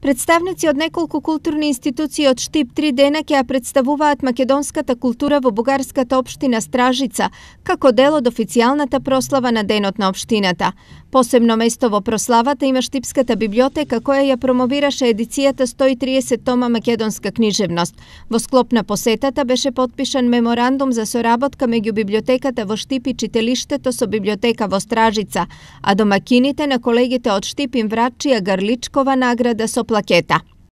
Представници од неколку културни институции од Штип три дена ќе ја представуваат македонската култура во бугарската општина Стражица, како дел од официјалната прослава на Денот на општината. Посебно место во прославата има Штипската библиотека која ја промовираше едицијата 130 тома македонска книжевност. Во склоп на посетата беше подпишан меморандум за соработка меѓу библиотеката во Штип и читалиштето со библиотека во Стражица, а домакините на колегите од Штип им врачија Гарличкова награда со плакета.